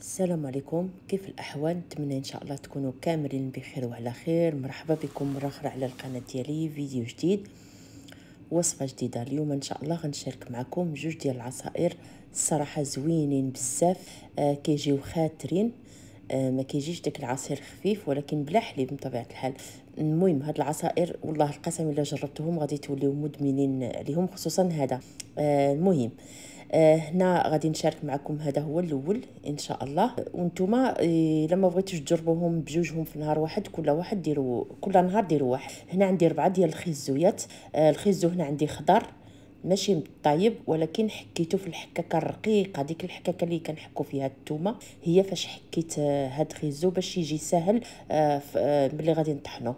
السلام عليكم كيف الاحوال نتمنى ان شاء الله تكونوا كاملين بخير وعلى خير مرحبا بكم مره اخرى على القناه ديالي فيديو جديد وصفه جديده اليوم ان شاء الله غنشارك معكم جوج ديال العصائر الصراحه زوينين بزاف آه كيجيو خاطرين آه ما كيجيش داك العصير خفيف ولكن بلا حليب بطبيعه الحال المهم هاد العصائر والله القسم الا جربتهم غادي توليو مدمنين عليهم خصوصا هذا آه المهم آه آه، هنا غادي نشارك معكم هذا هو الاول ان شاء الله وانتم إيه، لما بغيتوش تجربوهم بجوجهم في نهار واحد كل واحد ديروا كل نهار ديروا واحد هنا عندي ربعه ديال الخزويات الخزو آه، هنا عندي خضر ماشي طايب ولكن حكيته في الحكاكه الرقيقه ديك الحكاكه اللي كنحكوا فيها الثومه هي فاش حكيت آه، هاد خيزو باش يجي ساهل ملي غادي نطحنو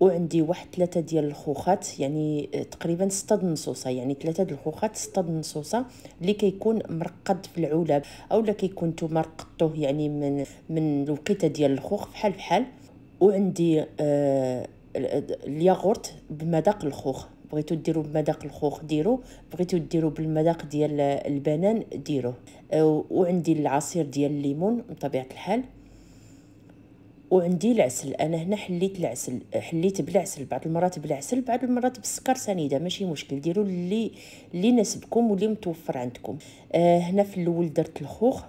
وعندي واحد ثلاثه ديال الخوخات يعني آه، تقريبا ستة النصوصه يعني ثلاثه ديال الخوخات ستة النصوصه اللي كيكون مرقد في العلب لا كيكون نتوما رقدتوه يعني من من الوقيته ديال الخوخ بحال بحال وعندي آه الياغورت بمذاق الخوخ بغيتو ديرو بمذاق الخوخ ديرو بغيتو ديرو بالمذاق ديال البنان ديروه آه، وعندي العصير ديال الليمون بطبيعه الحال وعندي العسل انا هنا حليت العسل حليت بالعسل بعض المرات بالعسل بعض المرات بالسكر سنيده ماشي مشكل ديروا اللي اللي يناسبكم واللي متوفر عندكم آه هنا في الاول درت الخوخ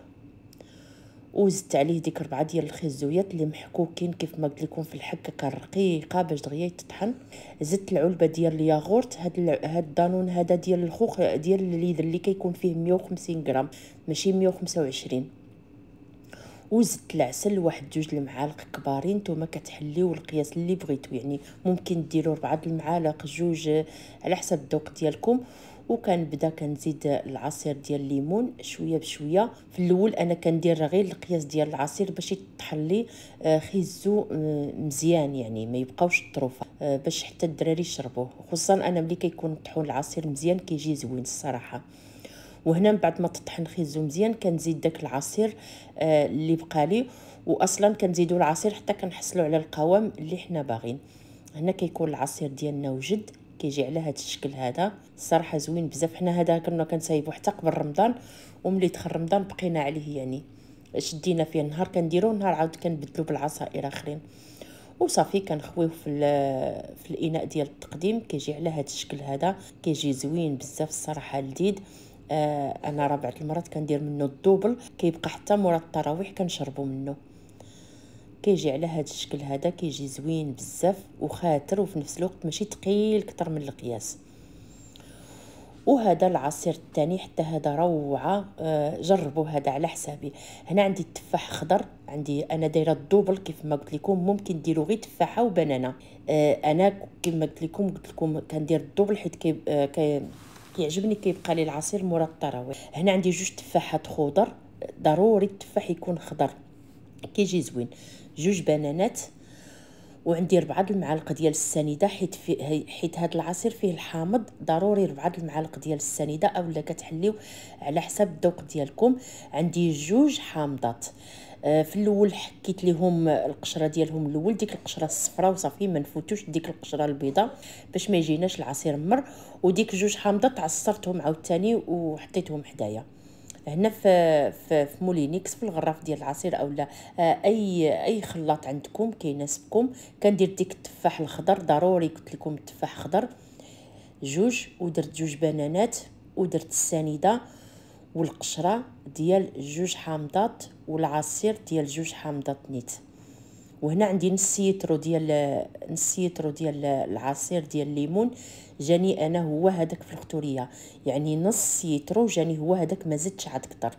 وزدت عليه ديك ربعة ديال الخزويات اللي محكوكين كيف ما قلت لكم في كان الرقيقه باش دغيا يتطحن زدت العلبه ديال الياغورت هاد ال... هاد الدانون هذا ديال الخوخ ديال اللي كيكون فيه 150 غرام ماشي 125 وزدت العسل واحد جوج المعالق كبارين نتوما كتحليو القياس اللي بغيتو يعني ممكن ديروا ربعه المعالق جوج على حسب الذوق ديالكم وكنبدا كنزيد العصير ديال الليمون شويه بشويه في الاول انا كندير غير القياس ديال العصير باش يتحلي آه، خيزو آه، مزيان يعني ما يبقاوش الطروفه آه، باش حتى الدراري يشربوه خصوصا انا ملي كيكون طحون العصير مزيان كيجي زوين الصراحه وهنا من بعد ما تطحن خيزو مزيان كنزيد داك العصير آه، اللي بقى بقالي واصلا كنزيدو العصير حتى كنحصلو على القوام اللي حنا باغين هنا كيكون العصير ديالنا وجد كيجي على هذا الشكل هذا الصراحه زوين بزاف حنا هذا كنا كنسايبو حتى قبل رمضان وملي دخل رمضان بقينا عليه يعني شدينا فيه النهار كنديرو نهار عاود كنبدلو بالعصائر اخرين وصافي كنخويو في في الاناء ديال التقديم كيجي على هذا الشكل هذا كيجي زوين بزاف الصراحه لذيذ آه انا ربع المرات كندير منه الدوبل كيبقى حتى مورا التراويح كنشربو منه كيجي على هذا الشكل هذا كيجي زوين بزاف وخاتر وفي نفس الوقت ماشي ثقيل كتر من القياس وهذا العصير الثاني حتى هذا روعه آه، جربوا هذا على حسابي هنا عندي التفاح خضر عندي انا دايره الدوبل كيف ما قلت لكم ممكن ديروا غير تفاحه وبنانه آه، انا انا ما قلت لكم قلت لكم كندير الدوبل حيت كي آه، كيعجبني كيبقى لي العصير مورا الطراويح هنا عندي جوج تفاحات خضر ضروري التفاح يكون خضر كيجي زوين جوج بنانات وعندي ربعة المعالق ديال السنيده حيت في حيت هذا العصير فيه الحامض ضروري ربعة المعالق ديال السنيده اولا كتحليو على حسب الذوق ديالكم عندي جوج حامضات آه، في الاول حكيت لهم القشره ديالهم الاول ديك القشره الصفراء وصافي ما نفوتوش ديك القشره البيضاء باش ما يجيناش العصير مر وديك جوج حامضات عصرتهم عاوتاني وحطيتهم حدايا هنا في في, في مولينيكس في الغراف ديال العصير اولا آه، اي اي خلاط عندكم كيناسبكم كندير ديك التفاح الخضر ضروري قلت لكم التفاح خضر جوج ودرت جوج بنانات ودرت السنيده والقشره ديال جوج حامضات والعصير ديال جوج حامضات نيت وهنا عندي نص سيترو ديال نص سيترو ديال العصير ديال الليمون جاني انا هو هذاك في الخطوريه يعني نص سيترو جاني هو هذاك ما زدتش عاد كتر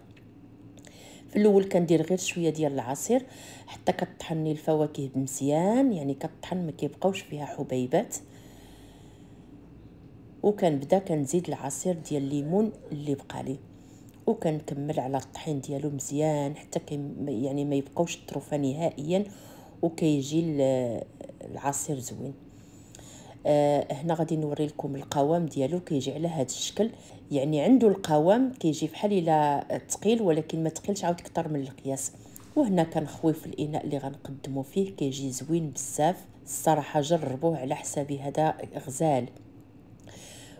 في الاول كندير غير شويه ديال العصير حتى كطحن لي الفواكه مزيان يعني كطحن ما كيبقاوش فيها حبيبات وكنبدا كنزيد العصير ديال الليمون اللي بقى لي وكنكمل على الطحين ديالو مزيان حتى يعني ما يبقاوش الطروفه نهائيا وكيجي العصير زوين آه هنا غادي نوري لكم القوام ديالو كيجي على هذا الشكل يعني عنده القوام كيجي بحال الا ثقيل ولكن ما ثقيلش عاود اكثر من القياس وهنا كنخوي في الاناء اللي غنقدمو فيه كيجي زوين بزاف الصراحه جربوه على حسابي هذا غزال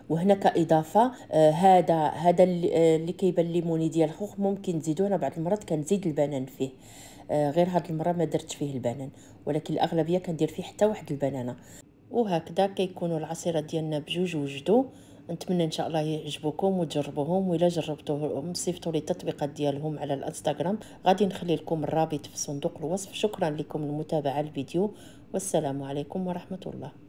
وهنا كاضافه آه هذا هذا آه، اللي كيبان ليموني ديال الخوخ ممكن تزيدو انا بعض المرات كنزيد البنان فيه آه غير هاد المره ما درت فيه البنان ولكن الاغلبيه كندير فيه حتى واحد البنانه وهكذا كيكونوا العصيره ديالنا بجوج وجدو نتمنى ان شاء الله يعجبوكم وتجربوهم ولا جربتوهم صيفطوا لي التطبيقات ديالهم على الانستغرام غادي نخلي لكم الرابط في صندوق الوصف شكرا لكم لمتابعه الفيديو والسلام عليكم ورحمه الله